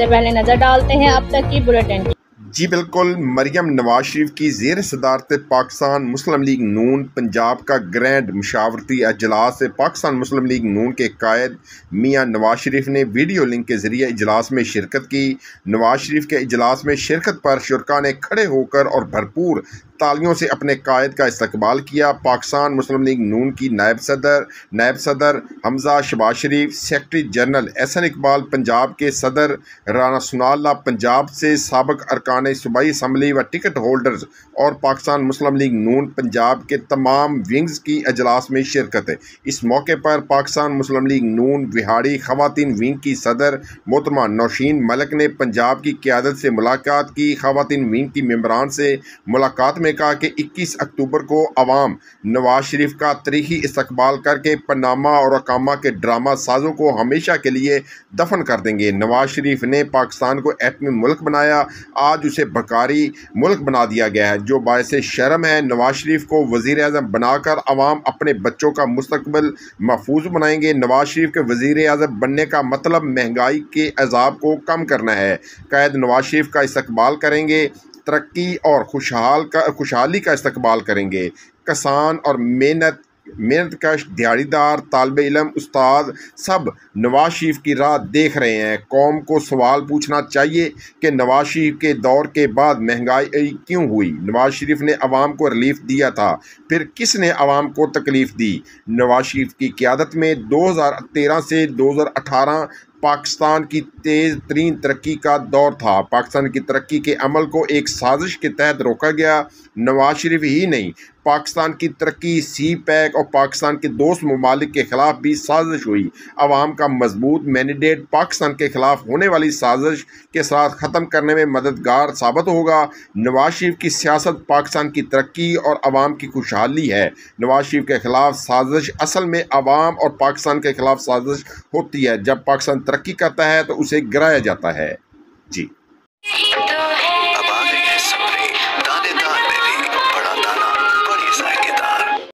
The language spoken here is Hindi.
सबसे पहले नजर डालते हैं अब तक की बुलेटिन जी बिल्कुल मरियम नवाज शरीफ की जेर सदारत पाकिस्तान मुस्लिम लीग नून पंजाब का ग्रैंड मशावरती अजलास पाकिस्तान मुस्लिम लीग नून के कायद मियां नवाज शरीफ ने वीडियो लिंक के ज़रिए इजलास में शिरकत की नवाज शरीफ के अजलास में शिरकत पर शुरा ने खड़े होकर और भरपूर तालियों से अपने कायद का इस्तबाल किया पाकिस्तान मुस्लिम लीग नून की नायब सदर नायब सदर हमजा शबाज शरीफ सेक्रटरी जनरल एहसन इकबाल पंजाब के सदर राना सुनाला पंजाब से सबक अरकान सूबाई इसम्बली व टिकट होल्डर्स और पाकिस्तान मुस्लिम लीग नून पंजाब के तमाम विंग्स की अजलास में शिरकत है इस मौके पर पाकिस्तान मुस्लिम लीग नून बिहाड़ी खवातन विंग की सदर मोतमा नौशीन मलिक ने पंजाब की क्यादत से मुलाकात की खातन विंग की मम्बरान से मुलाकात में उन्होंने कहा कि 21 अक्टूबर को अवाम नवाज शरीफ का तरीही इस्तबाल करके पनामा और अकामा के ड्रामा साजों को हमेशा के लिए दफन कर देंगे नवाज शरीफ ने पाकिस्तान को एटमी मुल्क बनाया आज उसे बकारी मुल्क बना दिया गया है जो बायस शर्म है नवाज शरीफ को वजीर अजम बनाकर आवाम अपने बच्चों का मुस्तबल महफूज बनाएंगे नवाज शरीफ के वजीर अजम बनने का मतलब महंगाई के अजाब को कम करना है कैद नवाज शरीफ का इस्तबाल करेंगे तरक्की और खुशहाल का खुशहाली का इस्तबाल करेंगे किसान और मेहनत मेहनत कश दिहाड़ीदार तालब इलम उस्ताद सब नवाज शरीफ की राह देख रहे हैं कौम को सवाल पूछना चाहिए कि नवाज शरीफ के दौर के बाद महंगाई क्यों हुई नवाज शरीफ ने आवाम को रिलीफ दिया था फिर किसने आवाम को तकलीफ़ दी नवाज शरीफ की क्यादत में 2013 से 2018 पाकिस्तान की तेज़ तरीन तरक्की का दौर था पाकिस्तान की तरक्की के अमल को एक साजिश के तहत रोका गया नवाज शरीफ ही नहीं पाकिस्तान की तरक्की सी पैक और पाकिस्तान के दोस्त ममालिक के ख़िलाफ़ भी साजिश हुई आवाम का मजबूत मैंडेट पाकिस्तान के ख़िलाफ़ होने वाली साजिश के साथ ख़त्म करने में मददगार साबित होगा नवाज शरीफ की सियासत पाकिस्तान की तरक्की और आवाम की खुशहाली है नवाज शरीफ के ख़िलाफ़ साजिश असल में आवाम और पाकिस्तान के ख़िलाफ़ साजिश होती है जब पाकिस्तान तरक्की करता है तो उसे गिराया जाता है जी